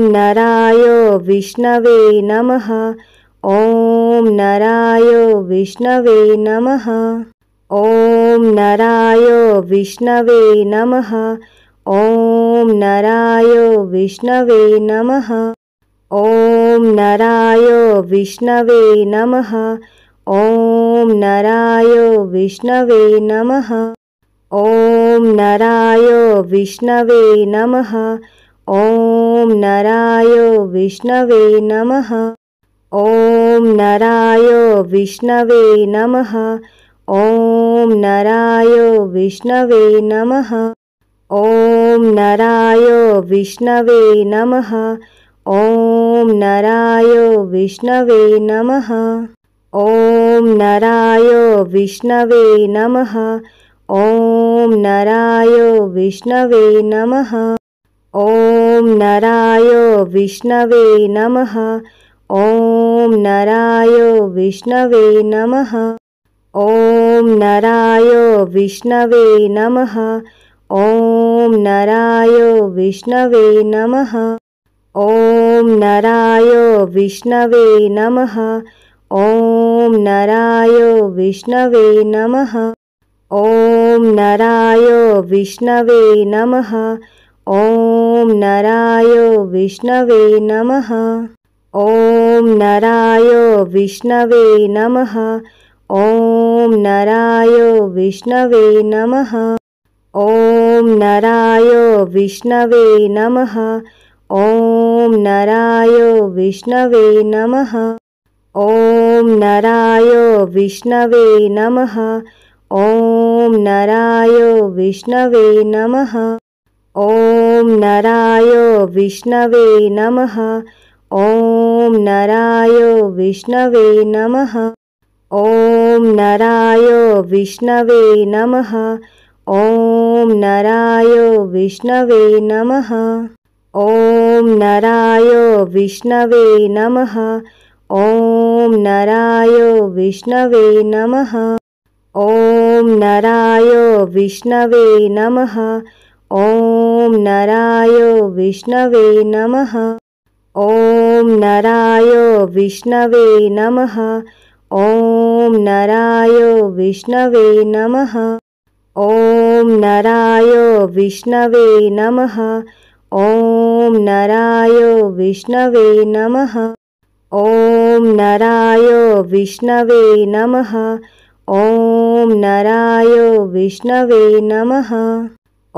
नराय विष्णवे नमः ॐ नराय विष्णवे नमः ॐ नराय विष्णवे नमः ॐ नराय विष्णवे नमः ॐ नराय विष्णवे नमः ॐ नराय विष्णवे नमः ॐ नराय विष्णवे नमः ॐ ॐ नराय विष्णवे नमः ॐ नराय विष्णवे नमः ॐ नराय विष्णवे नमः ॐ नराय विष्णवे नमः ॐ नराय विष्णवे नमः ॐ नराय विष्णवे नमः ॐ नराय विष्णवे नमः ॐ नराय विष्णवे नमः ॐ नराय विष्णवे नमः ॐ नराय विष्णवे नमः ॐ नराय विष्णवे नमः ॐ नराय विष्णवे नमः ॐ नराय विष्णवे नमः ॐ नराय विष्णवे नमः ॐ नराय विष्णवे नमः ॐ नराय विष्णवे नमः ॐ नराय विष्णवे नमः ॐ नराय विष्णवे नमः ॐ नराय विष्णवे नमः ॐ नराय विष्णवे नमः ॐ नराय विष्णवे नमः ॐ नराय विष्णवे नमः ॐ नराय विष्णवे नमः ॐ नराय विष्णवे नमः ॐ नराय विष्णवे नमः ॐ नराय विष्णवे नमः ॐ नराय विष्णवे नमः ॐ नराय विष्णवे नमः ॐ नराय विष्णवे नमः ॐ नराय विष्णवे नमः ॐ नराय विष्णवे नमः ॐ नराय विष्णवे नमः ॐ नराय विष्णवे नमः ॐ नराय विष्णवे नमः ॐ नराय विष्णवे नमः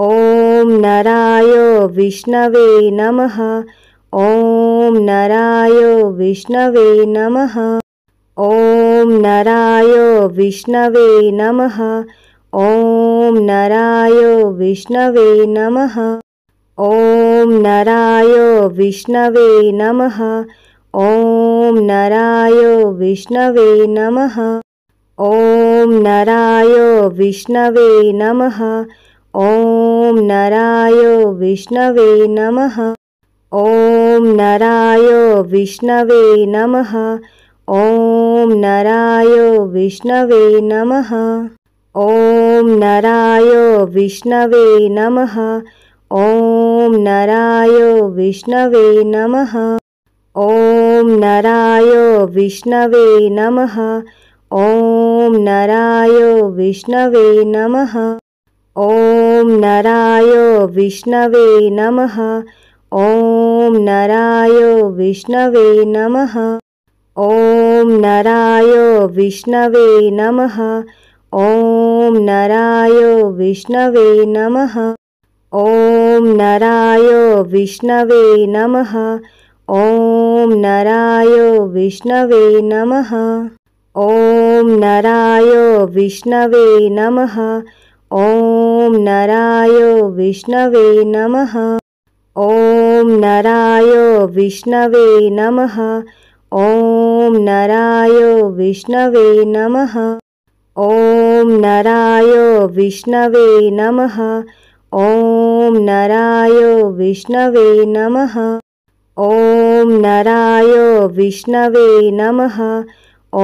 ॐ नराय विष्णवे नमः ॐ नराय विष्णवे नमः ॐ नराय विष्णवे नमः ॐ नराय विष्णवे नमः ॐ नराय विष्णवे नमः ॐ नराय विष्णवे नमः ॐ नराय विष्णवे नमः ॐ नराय विष्णवे नमः ॐ नराय विष्णवे नमः ॐ नराय विष्णवे नमः ॐ नराय विष्णवे नमः ॐ नराय विष्णवे नमः ॐ नराय विष्णवे नमः ॐ नराय विष्णवे नमः ॐ नराय विष्णवे नमः ॐ नराय विष्णवे नमः ॐ नराय विष्णवे नमः ॐ नराय विष्णवे नमः ॐ नराय विष्णवे नमः ॐ नराय विष्णवे नमः ॐ नराय विष्णवे नमः ॐ ॐ नराय विष्णवे नमः ॐ नराय विष्णवे नमः ॐ नराय विष्णवे नमः ॐ नराय विष्णवे नमः ॐ नराय विष्णवे नमः ॐ नराय विष्णवे नमः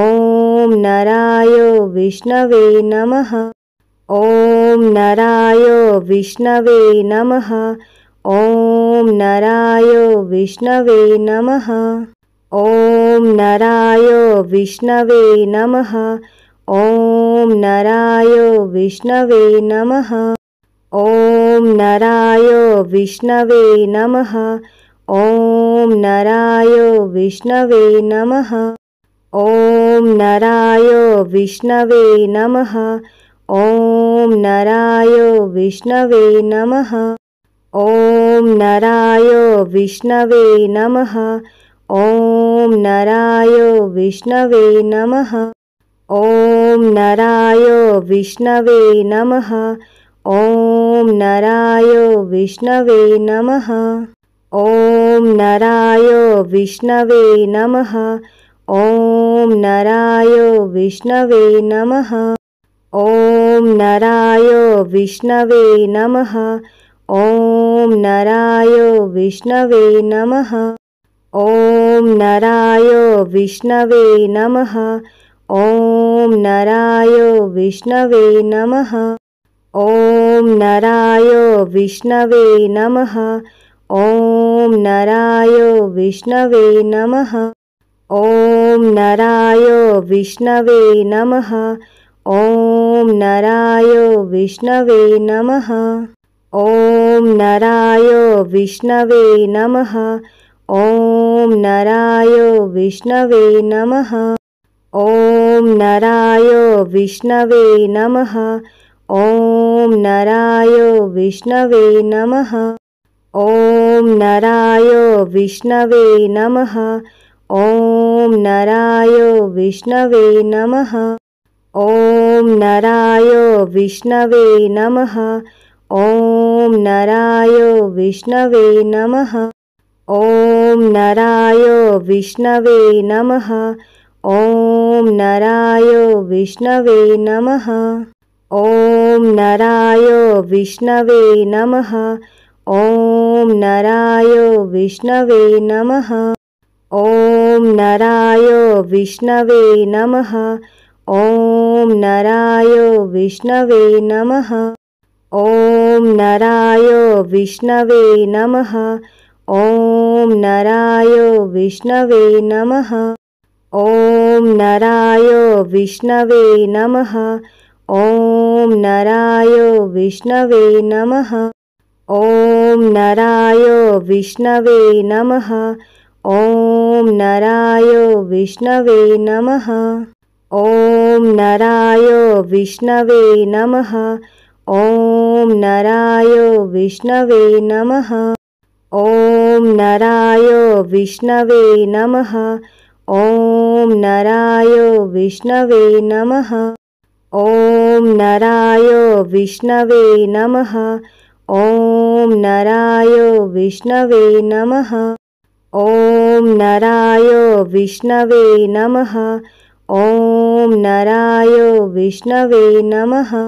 ॐ नराय विष्णवे नमः ॐ नराय विष्णवे नमः ॐ नराय विष्णवे नमः ॐ नराय विष्णवे नमः ॐ नराय विष्णवे नमः ॐ नराय विष्णवे नमः ॐ नराय विष्णवे नमः ॐ नराय विष्णवे नमः ॐ नराय विष्णवे नमः ॐ नराय विष्णवे नमः ॐ नराय विष्णवे नमः ॐ नराय विष्णवे नमः ॐ नराय विष्णवे नमः ॐ नराय विष्णवे नमः ॐ नराय विष्णवे नमः ॐ नराय विष्णवे नमः ॐ नराय विष्णवे नमः ॐ नराय विष्णवे नमः ॐ नराय विष्णवे नमः ॐ नराय विष्णवे नमः ॐ नराय विष्णवे नमः ॐ नराय विष्णवे नमः ॐ नराय विष्णवे नमः ॐ नराय विष्णवे नमः ॐ नराय विष्णवे नमः ॐ नराय विष्णवे नमः ॐ नराय विष्णवे नमः ॐ नराय विष्णवे नमः ॐ नराय विष्णवे नमः ॐ नराय विष्णवे नमः ॐ नराय विष्णवे नमः ॐ नराय विष्णवे नमः ॐ नराय विष्णवे नमः ॐ नराय विष्णवे नमः ॐ नराय विष्णवे नमः ॐ नराय विष्णवे नमः ॐ नराय विष्णवे नमः ॐ नराय विष्णवे नमः ॐ नराय विष्णवे नमः ॐ नराय विष्णवे नमः ॐ नराय विष्णवे नमः ॐ नराय विष्णवे नमः ॐ नराय विष्णवे नमः ॐ नराय विष्णवे नमः ॐ नराय विष्णवे नमः ॐ नराय विष्णवे नमः ॐ नराय विष्णवे नमः ॐ नराय विष्णवे नमः ॐ नराय विष्णवे नमः ॐ नराय विष्णवे नमः ॐ नरायो विष्णवे नमः